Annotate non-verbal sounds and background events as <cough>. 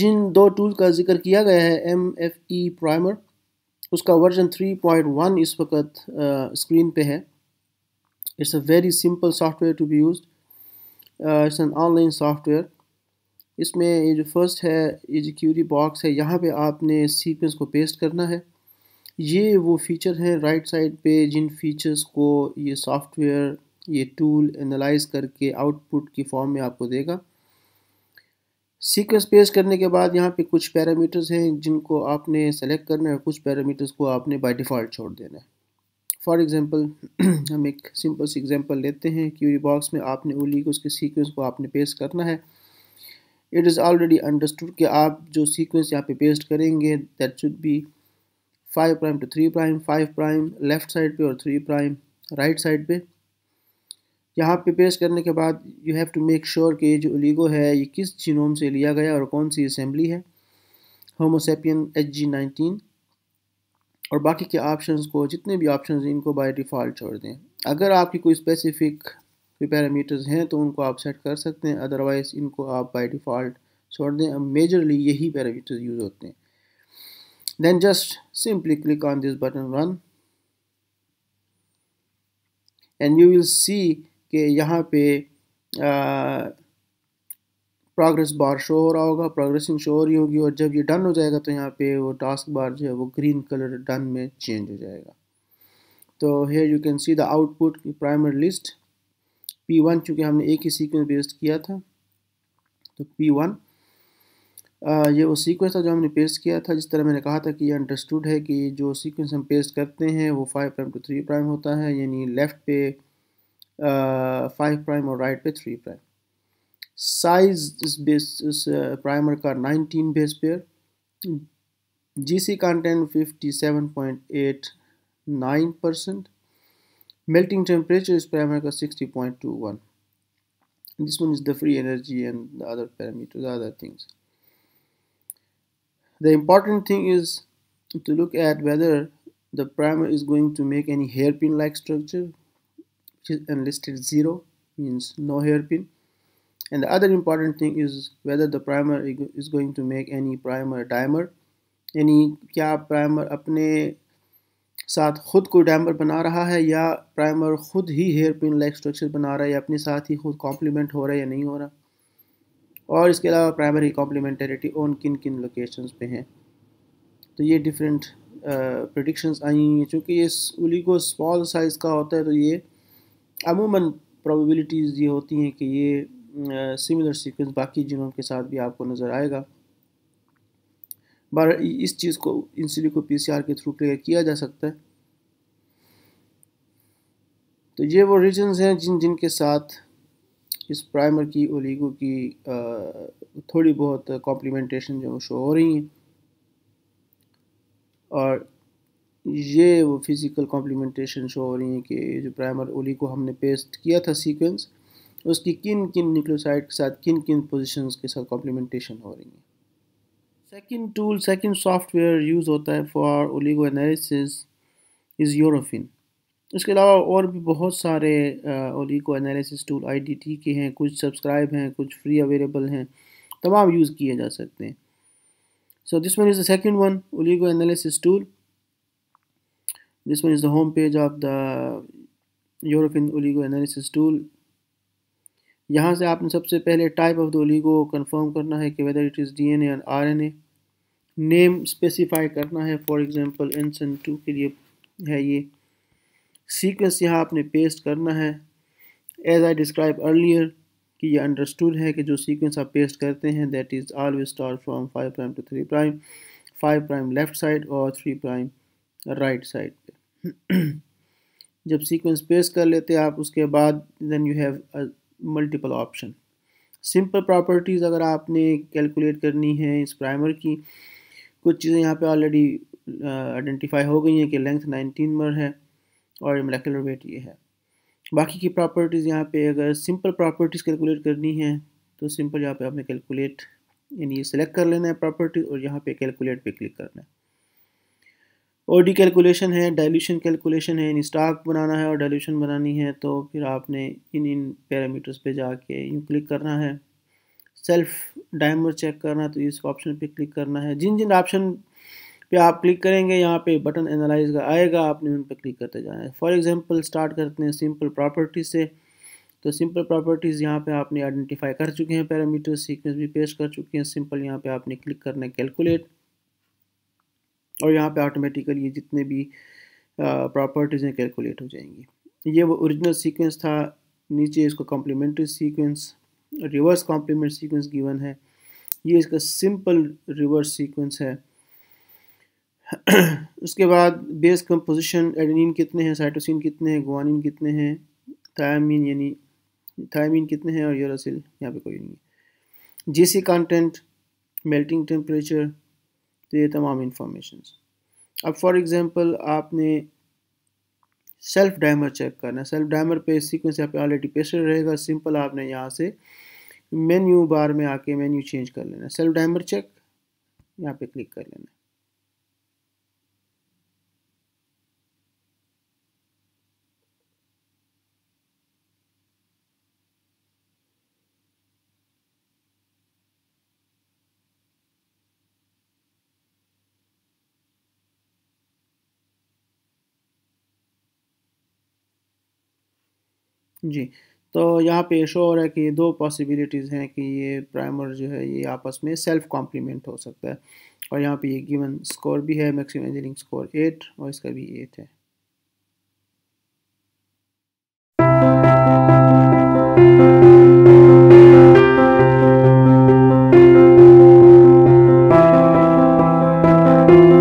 जिन दो टूल का जिक्र किया गया है एम एफ ई प्राइमर उसका वर्जन 3.1 इस वक्त स्क्रीन पे है it's a very simple software to be use it's an online software इसमें ये जो फर्स्ट है ये जो क्यूरी बॉक्स है यहाँ पे आपने सीक्वेंस को पेस्ट करना है ये वो फीचर हैं राइट साइड पे जिन फीचर्स को ये सॉफ्टवेयर ये टूल एनालाइज करके आउटपुट की फॉर्म में आपको देगा सीक्वेंस पेश करने के बाद यहाँ पे कुछ पैरामीटर्स हैं जिनको आपने सेलेक्ट करना है कुछ पैरामीटर्स को आपने बाय डिफ़ॉल्ट छोड़ देना है फॉर एग्जांपल <clears throat> हम एक सिंपल सी एग्जांपल लेते हैं क्यूरी बॉक्स में आपने ओली को उसके सीक्वेंस को आपने पेस्ट करना है इट इज़ ऑलरेडी अंडरस्टूड कि आप जो सीक्वेंस यहाँ पे पेस्ट करेंगे that should be five prime to three prime five prime left side पर और थ्री प्राइम राइट साइड पर यहाँ पे पेश करने के बाद you have to make sure कि ये जो ओलीगो है ये किस जीनोम से लिया गया और कौन सी असम्बली है होमोसेपियन एच जी नाइनटीन और बाकी के ऑप्शंस को जितने भी ऑप्शन हैं इनको बाय डिफ़ॉल्ट छोड़ दें अगर आपकी कोई स्पेसिफिक पैरामीटर्स हैं तो उनको आप सेट कर सकते हैं अदरवाइज़ इनको आप बाय डिफ़ॉल्ट छोड़ दें अब मेजरली यही पैरामीटर्स यूज़ होते हैं then just simply click on this button run and you will see कि यहाँ पे प्रोग्रेस बार शो हो रहा होगा प्रोग्रेसिंग शो हो रही होगी और जब ये डन हो जाएगा तो यहाँ पे वो टास्क बार जो है वो ग्रीन कलर डन में चेंज हो जाएगा तो here you can see the output primer list P one चूँकि हमने एक ही सीक्वेंस पेस्ट किया था तो पी वन ये वो सीक्वेंस था जो हमने पेस्ट किया था जिस तरह मैंने कहा था कि ये अंडरस्टूड है कि जो सीक्वेंस हम पेस्ट करते हैं वो five prime to three prime होता है यानी लेफ़्ट पे Uh, 5 prime or right by 3 prime size is base is uh, primer car 19 base pair gc content 57.89 percent melting temperature is primer car 60.21 this one is the free energy and the other parameters the other things the important thing is to look at whether the primer is going to make any hairpin like structure listed unlisted 0 means no hairpin and the other important thing is whether the primer is going to make any primer dimer यानी क्या primer अपने साथ खुद को डैम्बर बना रहा है या प्राइमर खुद ही हेयर पिन लाइक स्ट्रक्चर बना रहा है या अपने साथ ही खुद कॉम्प्लीमेंट हो रहा है या नहीं हो रहा और इसके अलावा प्राइमर की कॉम्प्लीमेंटेरिटी ऑन किन किन लोकेशंस पे हैं तो ये डिफरेंट प्रडिक्शंस uh, आई हुई हैं चूँकि ये उली को स्मॉल साइज़ का होता है तो ये अमूमन प्रोबेबिलिटीज़ ये होती हैं कि ये सिमिलर सीक्वेंस बाकी जीनोम के साथ भी आपको नज़र आएगा बार इस चीज़ को इंसुलिन को पीसीआर के थ्रू क्लियर किया जा सकता है तो ये वो रीजन्स हैं जिन जिनके साथ इस प्राइमर की ओलीगो की थोड़ी बहुत कॉम्प्लीमेंटेशन जो शो हो रही हैं और ये वो फिज़िकल कॉम्प्लीमेंटेशन शो हो रही हैं कि जो प्राइमर ओली को हमने पेस्ट किया था सीक्वेंस उसकी किन किन न्यूक्लियोसाइड के साथ किन किन पोजिशन के साथ कॉम्प्लीमेंटेशन हो रही है second tool second software use होता है for oligo analysis is Eurofins इसके अलावा और भी बहुत सारे ओलीगो एनालिसिस टूल आईडीटी के हैं कुछ सब्सक्राइब हैं कुछ फ्री अवेलेबल हैं तमाम यूज़ किए जा सकते हैं so this one is the second one oligo analysis tool this one is the home page of the European oligo Analysis Tool. यहाँ से आपने सबसे पहले type of the oligo confirm करना है कि whether it is D N and A name specify करना है फॉर एग्जाम्पल एनसन टू के लिए है ये सीक्वेंस यहाँ आपने पेस्ट करना है एज आई डिस्क्राइब अर्लियर कि ये अंडरस्टूड है कि जो सीक्वेंस आप पेस्ट करते हैं that is always start from five prime to three prime five prime left side और थ्री प्राइम राइट साइड पे जब सीक्वेंस पेस कर लेते हैं आप उसके बाद then you have multiple option simple properties अगर आपने कैलकुलेट करनी है इस प्राइमर की कुछ चीज़ें यहाँ पे ऑलरेडी आइडेंटिफाई हो गई हैं कि लेंथ 19 मर है और मलेकुलर वेट ये है बाकी की प्रॉपर्टीज़ यहाँ पे अगर सिंपल प्रॉपर्टीज़ कैलकुलेट करनी है तो सिंपल यहाँ पे आपने कैलकुलेट यानी ये सिलेक्ट कर लेना है प्रॉपर्टी और यहाँ पे कैलकुलेट पे क्लिक करना है ओडी कैलकुलेशन है डाइल्यूशन कैलकुलेशन है इन स्टॉक बनाना है और डाइल्यूशन बनानी है तो फिर आपने इन इन पैरामीटर्स पे जाके यूँ क्लिक करना है सेल्फ डायमर चेक करना तो इस ऑप्शन पे क्लिक करना है जिन जिन ऑप्शन पे आप क्लिक करेंगे यहाँ पे बटन एनालाइज का आएगा आपने उन पर क्लिक करते जाना है फॉर एग्ज़ाम्पल स्टार्ट करते हैं सिंपल प्रॉपर्टी से तो सिंपल प्रॉपर्टीज़ यहाँ पे आपने आइडेंटिफाई कर चुके हैं पैरामीटर सीक्वेंस भी पेश कर चुके हैं सिंपल यहाँ पे आपने क्लिक करना है कैलकुलेट और यहाँ पे ऑटोमेटिकली ये जितने भी प्रॉपर्टीज़ हैं कैलकुलेट हो जाएंगी ये वो ओरिजिनल सीक्वेंस था नीचे इसको complementary sequence reverse complement sequence given है ये इसका सिंपल रिवर्स सीक्वेंस है <clears throat> उसके बाद बेस कंपोजिशन एडिनिन कितने हैं साइटोसिन कितने हैं गुआनिन कितने हैं थायमिन यानी थायमीन कितने हैं और यूरोसिल यहाँ पे कोई नहीं जीसी कंटेंट मेल्टिंग टेम्परेचर तो ये तमाम इन्फॉर्मेशन अब फॉर एग्ज़ाम्पल आपने सेल्फ डैमर चेक करना सेल्फ डैमर पे सीक्वेंस यहाँ पे ऑलरेडी पेस्टेड रहेगा सिंपल आपने यहाँ से मेन्यू बार में आके मेन्यू चेंज कर लेना सेल्फ डैमर चेक यहाँ पे क्लिक कर लेना जी तो यहाँ पे शो हो रहा है कि दो पॉसिबिलिटीज़ हैं कि ये प्राइमर जो है ये आपस में सेल्फ कॉम्प्लीमेंट हो सकता है और यहाँ पे ये गिवन स्कोर भी है मैक्सिमम इंजीनियरिंग स्कोर एट और इसका भी एट है thank you